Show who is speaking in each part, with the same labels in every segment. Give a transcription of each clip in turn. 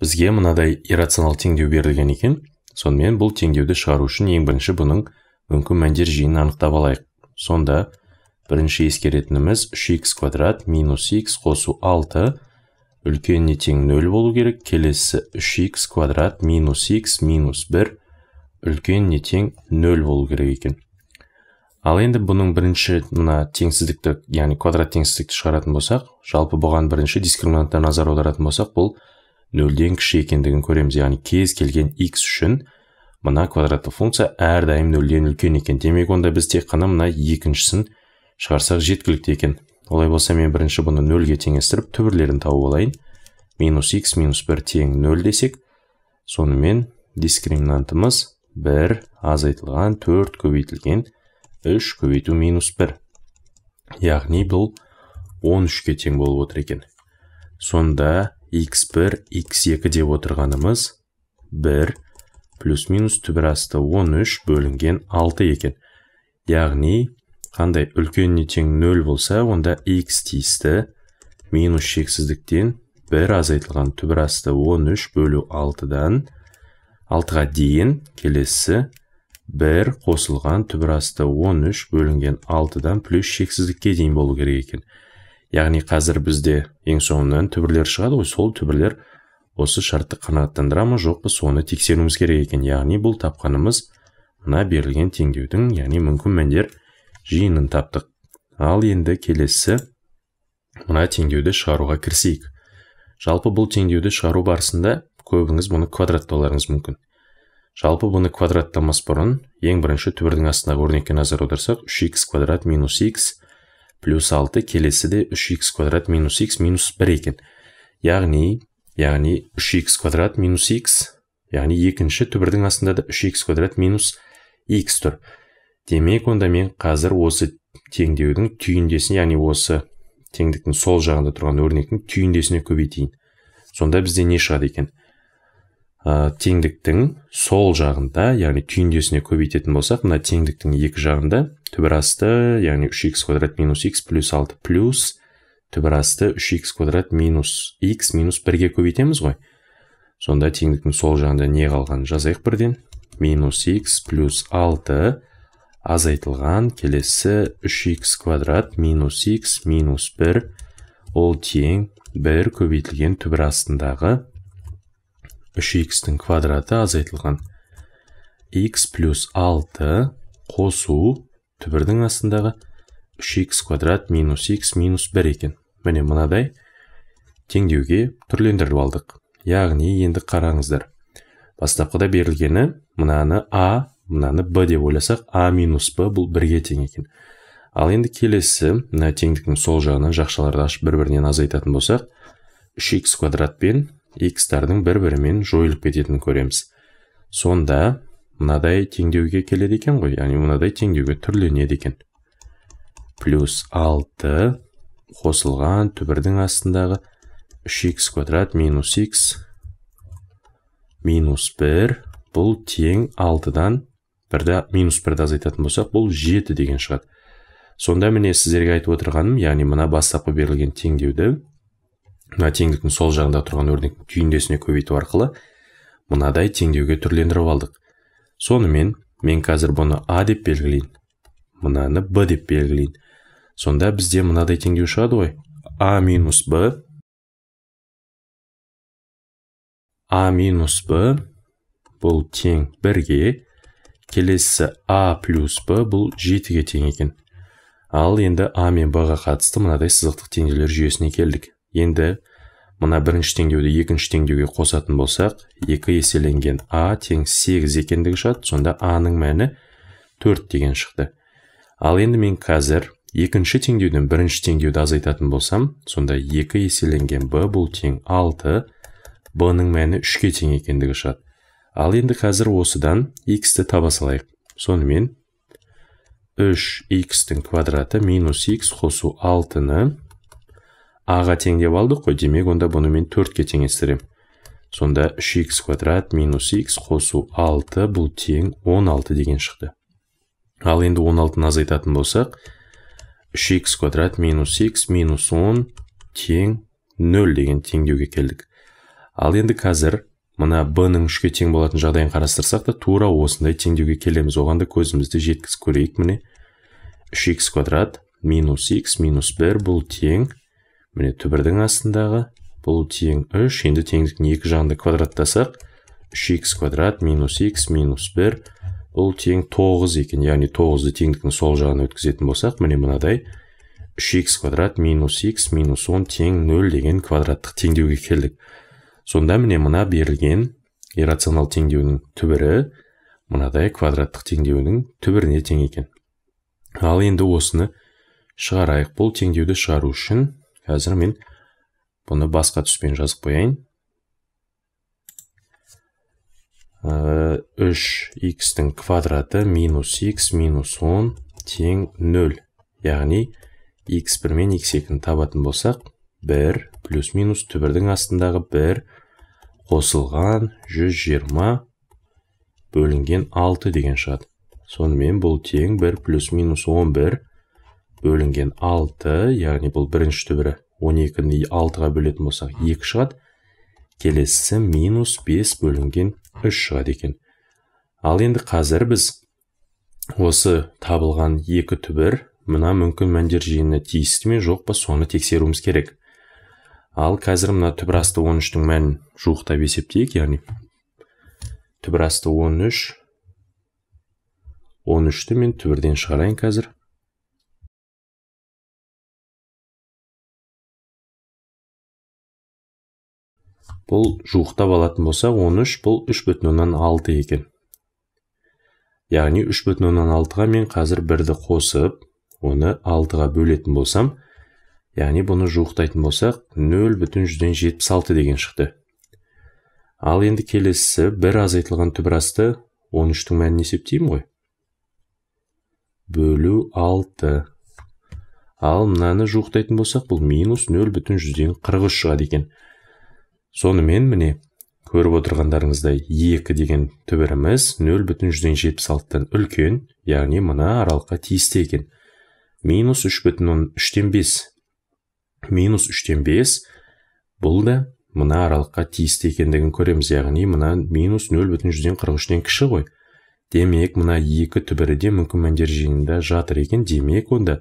Speaker 1: бізге мынадай иррационал теңдеу берілген екен сонымен бұл теңдеуді шығару үшін ең бірінші бұның мүмкін мәндер жиынын анықтап алайық сонда бірінші ескеретініміз 3 икс квадрат минус икс қосу 6 үлкеніне тең 0 болу керек келесі 3 икс квадрат минус икс минус 1 үлкеніне тең 0 болу керек екен ал енді бұның бірінші мына теңсіздікті яғни квадрат теңсіздікті шығаратын болсақ жалпы бұған бірінші дискриминантқа назар аударатын болсақ бұл нөлден кіші екендігін көреміз яғни кез келген x үшін мына квадратты функция әрдайым нөлден үлкен екен демек онда біз тек қана мына екіншісін шығарсақ жеткілікті екен олай болса мен бірінші бұны нөлге теңестіріп түбірлерін тауып алайын минус x минус бір тең нөл десек сонымен дискриминантымыз бір азайтылған төрт көбейтілген үш көбейту минус бір яғни бұл 13 үшке тең болып отыр екен сонда x1, x2 деп отырғанымыз 1 плюс минус асты 13 бөлінген 6 екен. Яғни, қандай үлкеніне тең 0 болса, онда x тиісті минус шексіздіктен 1 азайтылған түбірасты 13 бөлі 6-дан 6-ға дейін келесі 1 қосылған түбірасты 13 бөлінген 6-дан плюс шексіздікке дейін болу керек екен яғни қазір бізде ең соңынан түбірлер шығады ғой сол түбірлер осы шартты қанағаттандыра ма жоқ па соны тексеруіміз керек екен яғни бұл тапқанымыз мына берілген теңдеудің яғни мүмкін мәндер жиынын таптық ал енді келесі мына теңдеуді шығаруға кірісейік жалпы бұл теңдеуді шығару барысында көбіңіз бұны квадраттауларыңыз мүмкін жалпы бұны квадраттамас бұрын ең бірінші түбірдің астындағы өрнекке назар аударсақ үш квадрат минус плюс 6 келесі де 3 x квадрат минус x минус 1 екен яғни яғни 3 x квадрат минус x, яғни екінші түбірдің астында да 3 x квадрат минус x тұр демек онда мен қазір осы теңдеудің түйіндесін яғни осы теңдіктің сол жағында тұрған өрнектің түйіндесіне көбейтейін сонда бізде не шығады екен ә, теңдіктің сол жағында яғни түйіндесіне көбейтетін болсақ мына теңдіктің екі жағында түбір асты яғни 3х квадрат минус x плюс алты плюс түбір асты 3х квадрат минус x минус бірге көбейтеміз ғой сонда теңдіктің сол жағында не қалғанын жазайық бірден минус x плюс алты азайтылған келесі 3х квадрат минус x минус 1 ол тең бір көбейтілген түбір астындағы 3х-тің квадраты азайтылған x плюс 6 қосу түбірдің астындағы 3x квадрат минус x минус 1 екен міне мынадай теңдеуге түрлендіріп алдық яғни енді қараңыздар бастапқыда берілгені мынаны а мынаны б деп ойласақ а минус б бұл бірге тең екен ал енді келесі мына теңдіктің сол жағынан жақшаларды ашып бір бірінен азайтатын болсақ 3х квадрат x-тардың бір-бірімен жойылып кететінін көреміз сонда мынадай теңдеуге келеді екен ғой яғни мынадай теңдеуге түрленеді екен плюс 6 қосылған түбірдің астындағы 3x квадрат минус x минус 1 бұл тең 6-дан бірді минус бірді азайтатын болсақ бұл 7 деген шығады сонда міне сіздерге айтып отырғаным яғни мына бастапқы берілген теңдеуді мына теңдіктің сол жағында тұрған өрнектің түйіндесіне көбейту арқылы мынадай теңдеуге түрлендіріп алдық сонымен мен қазір бұны а деп белгілейін мынаны б деп белгілейін сонда бізде мынадай теңдеу шығады ғой а минус б а минус б бұл тең бірге келесі а плюс б бұл жетіге тең екен ал енді а мен б ға қатысты мынадай сызықтық теңдеулер жүйесіне келдік енді мына бірінші теңдеуді екінші теңдеуге қосатын болсақ екі еселенген а тең сегіз екендігі шығады сонда аның мәні төрт деген шықты ал енді мен қазір екінші теңдеуден бірінші теңдеуді азайтатын болсам сонда екі еселенген б бұл тең алты б-ның мәні үшке тең екендігі шығады ал енді қазір осыдан х-ті таба салайық сонымен 3 х-тің квадраты минус х қосу 6 аға теңдеп алдық қой демек онда бұны мен төртке теңестіремін сонда 3х квадрат минус x, қосу 6 бұл тең 16 деген шықты ал енді 16-ны азайтатын болсақ 3х квадрат минус x, минус 10 тең 0 деген теңдеуге келдік ал енді қазір мына b-ның үшке тең болатын жағдайын қарастырсақ та тура осындай теңдеуге келеміз оған да көзімізді жеткізіп көрейік міне 3х квадрат минус х минус 1 бұл тең міне түбірдің астындағы бұл тең үш, енді теңдіктің екі жағында квадраттасақ 3х квадрат минус х минус 1 бұл тең 9 екен яғни 9 теңдіктің сол жағына өткізетін болсақ міне мынадай 3х квадрат минус x минус он тең 0 деген квадраттық теңдеуге келдік сонда міне мына берілген иррационал теңдеуінің түбірі мынадай квадраттық теңдеуінің түбіріне тең екен ал енді осыны шығарайық бұл теңдеуді шығару үшін Қазір мен бұны басқа түспен жазып қояйын. 3x-тің квадраты минус x минус 10 тең 0. Яғни x1 мен x2-ні табатын болсақ, 1 плюс минус түбірдің астындағы 1 қосылған 120 бөлінген 6 деген шығады. Сонымен бұл тең 1 плюс минус 11 бөлінген 6 яғни бұл бірінші түбірі 12-ні 6-ға бөлетін болсақ 2 шығады Келесі минус 5 бөлінген 3 шығады екен ал енді қазір біз осы табылған 2 түбір Мұна мүмкін мәндер жиыны тиісті мен жоқ па соны тексеруіміз керек ал қазір мұна түбірасты 13-тің мәнін жуықта есептейік яғни түбірасты 13 13-ті мен түбірден шығарайын қазір бұл жуықтап алатын болса 13 бұл 3 бүтін оннан алты екен яғни 3 бүтін оннан алтыға мен қазір бірді қосып оны алтыға бөлетін болсам яғни бұны жуықтайтын болсақ нөл бүтін жүзден жетпіс алты деген шықты ал енді келесі бір азайтылған түбірасты он үштің мәнін есептеймін ғой бөлу 6. ал мынаны жуықтайтын болсақ бұл минус нөл бүтін жүзден қырық үш шығады екен сонымен міне көріп отырғандарыңыздай екі деген түбіріміз нөл бүтін жүзден жетпіс алтыдан үлкен яғни мына аралыққа тиісті екен минус үш бүтін үштен бес минус үштен бес бұл да мына аралыққа тиісті екендігін көреміз яғни мына минус нөл бүтін жүзден қырық үштен кіші ғой демек мына екі түбірі де мүмкін мәндер жиынында жатыр екен демек онда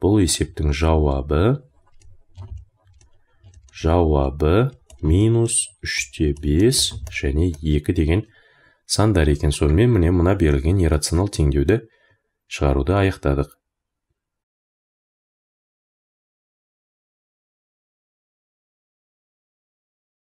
Speaker 1: бұл есептің жауабы жауабы минус 3 5 және 2 деген сандар екен сонымен міне мына берілген иррационал теңдеуді шығаруды аяқтадық